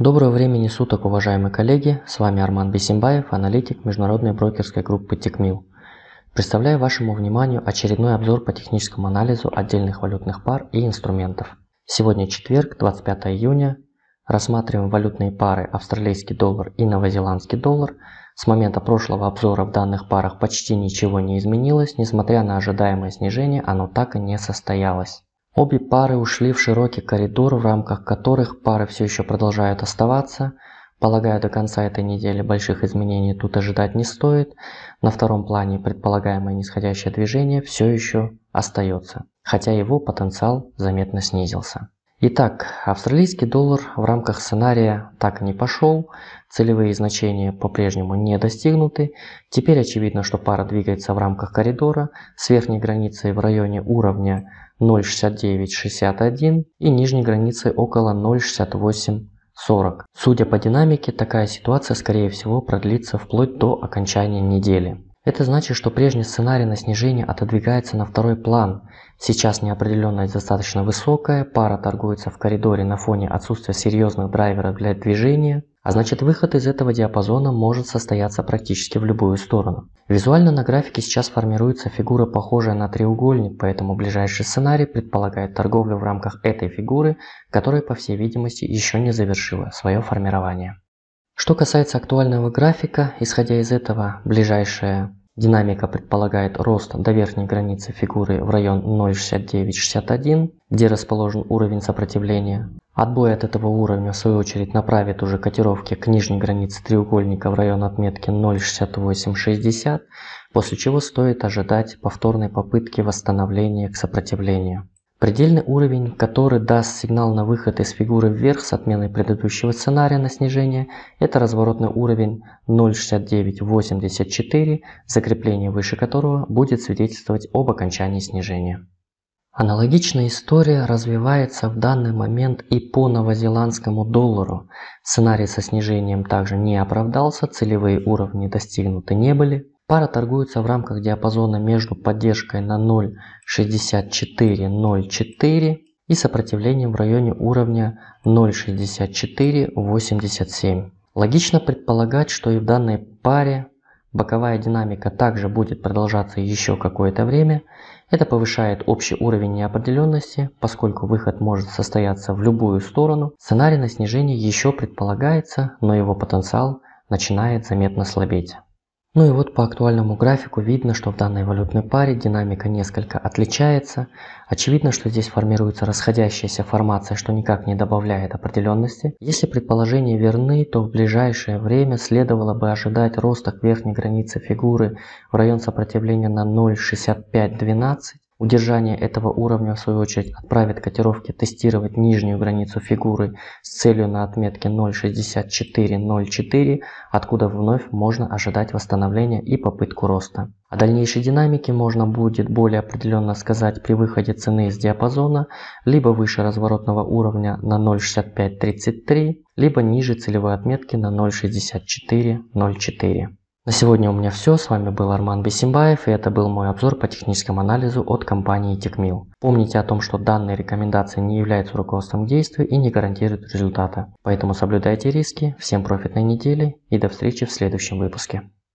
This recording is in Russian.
Доброго времени суток, уважаемые коллеги! С вами Арман Бесимбаев, аналитик международной брокерской группы Текмил. Представляю вашему вниманию очередной обзор по техническому анализу отдельных валютных пар и инструментов. Сегодня четверг, 25 июня. Рассматриваем валютные пары австралийский доллар и новозеландский доллар. С момента прошлого обзора в данных парах почти ничего не изменилось, несмотря на ожидаемое снижение, оно так и не состоялось. Обе пары ушли в широкий коридор, в рамках которых пары все еще продолжают оставаться. Полагаю, до конца этой недели больших изменений тут ожидать не стоит. На втором плане предполагаемое нисходящее движение все еще остается, хотя его потенциал заметно снизился. Итак, австралийский доллар в рамках сценария так и не пошел, целевые значения по-прежнему не достигнуты. Теперь очевидно, что пара двигается в рамках коридора с верхней границей в районе уровня 0.6961 и нижней границей около 0.6840. Судя по динамике, такая ситуация скорее всего продлится вплоть до окончания недели. Это значит, что прежний сценарий на снижение отодвигается на второй план. Сейчас неопределенность достаточно высокая, пара торгуется в коридоре на фоне отсутствия серьезных драйверов для движения, а значит выход из этого диапазона может состояться практически в любую сторону. Визуально на графике сейчас формируется фигура, похожая на треугольник, поэтому ближайший сценарий предполагает торговлю в рамках этой фигуры, которая по всей видимости еще не завершила свое формирование. Что касается актуального графика, исходя из этого, ближайшая динамика предполагает рост до верхней границы фигуры в район 0.6961, где расположен уровень сопротивления. Отбой от этого уровня в свою очередь направит уже котировки к нижней границе треугольника в район отметки 0.6860, после чего стоит ожидать повторной попытки восстановления к сопротивлению. Предельный уровень, который даст сигнал на выход из фигуры вверх с отменой предыдущего сценария на снижение, это разворотный уровень 0.6984, закрепление выше которого будет свидетельствовать об окончании снижения. Аналогичная история развивается в данный момент и по новозеландскому доллару. Сценарий со снижением также не оправдался, целевые уровни достигнуты не были. Пара торгуется в рамках диапазона между поддержкой на 0.6404 и сопротивлением в районе уровня 0.6487. Логично предполагать, что и в данной паре боковая динамика также будет продолжаться еще какое-то время. Это повышает общий уровень неопределенности, поскольку выход может состояться в любую сторону. Сценарий на снижение еще предполагается, но его потенциал начинает заметно слабеть. Ну и вот по актуальному графику видно, что в данной валютной паре динамика несколько отличается. Очевидно, что здесь формируется расходящаяся формация, что никак не добавляет определенности. Если предположения верны, то в ближайшее время следовало бы ожидать роста к верхней границе фигуры в район сопротивления на 0.6512 Удержание этого уровня в свою очередь отправит котировки тестировать нижнюю границу фигуры с целью на отметке 0.6404, откуда вновь можно ожидать восстановления и попытку роста. О дальнейшей динамике можно будет более определенно сказать при выходе цены из диапазона, либо выше разворотного уровня на 0.6533, либо ниже целевой отметки на 0.6404. На сегодня у меня все, с вами был Арман Бесимбаев и это был мой обзор по техническому анализу от компании TechMill. Помните о том, что данные рекомендации не являются руководством к и не гарантируют результата. Поэтому соблюдайте риски, всем профитной недели и до встречи в следующем выпуске.